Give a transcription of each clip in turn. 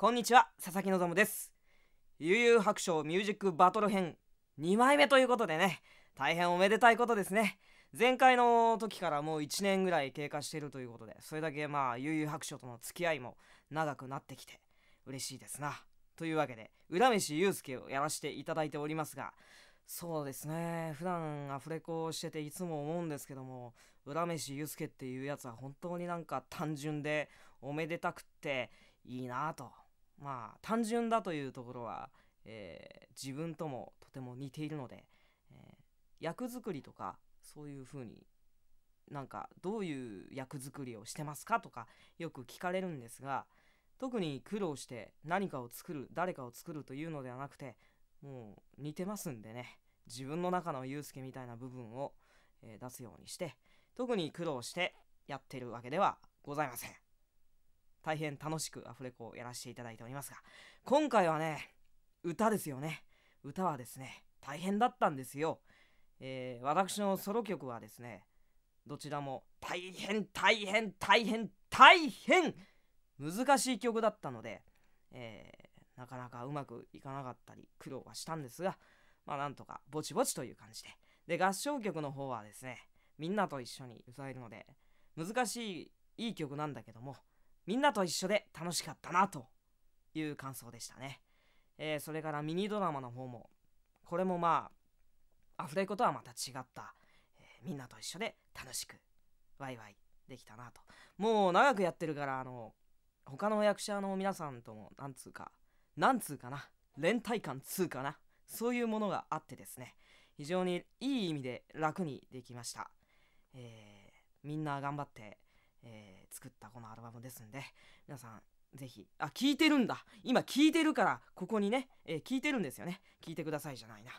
こんにちは佐々木望です悠々白書ミュージックバトル編2枚目ということでね大変おめでたいことですね前回の時からもう1年ぐらい経過しているということでそれだけまあ悠々白書との付き合いも長くなってきて嬉しいですなというわけで浦飯祐介をやらせていただいておりますがそうですね普段アフレコをしてていつも思うんですけども浦飯祐介っていうやつは本当になんか単純でおめでたくっていいなぁとまあ単純だというところは、えー、自分ともとても似ているので、えー、役作りとかそういうふうになんかどういう役作りをしてますかとかよく聞かれるんですが特に苦労して何かを作る誰かを作るというのではなくてもう似てますんでね自分の中のユうスケみたいな部分を、えー、出すようにして特に苦労してやってるわけではございません。大変楽しくアフレコをやらせていただいておりますが、今回はね、歌ですよね。歌はですね、大変だったんですよ。えー、私のソロ曲はですね、どちらも大変大変大変大変難しい曲だったので、えー、なかなかうまくいかなかったり苦労はしたんですが、まあなんとかぼちぼちという感じで。で、合唱曲の方はですね、みんなと一緒に歌えるので、難しいいい曲なんだけども、みんなと一緒で楽しかったなという感想でしたね、えー、それからミニドラマの方もこれもまあアフレコとはまた違った、えー、みんなと一緒で楽しくワイワイできたなともう長くやってるからあの他の役者の皆さんともなんつうかなんつうかな連帯感つうかなそういうものがあってですね非常にいい意味で楽にできました、えー、みんな頑張ってえー、作ったこのアルバムですんで皆さんぜひあ聞いてるんだ今聞いてるからここにね、えー、聞いてるんですよね聞いてくださいじゃないな、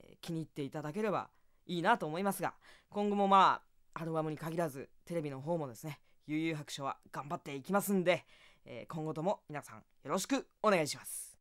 えー、気に入っていただければいいなと思いますが今後もまあアルバムに限らずテレビの方もですね悠々白書は頑張っていきますんで、え今後とも皆さんよろしくお願いします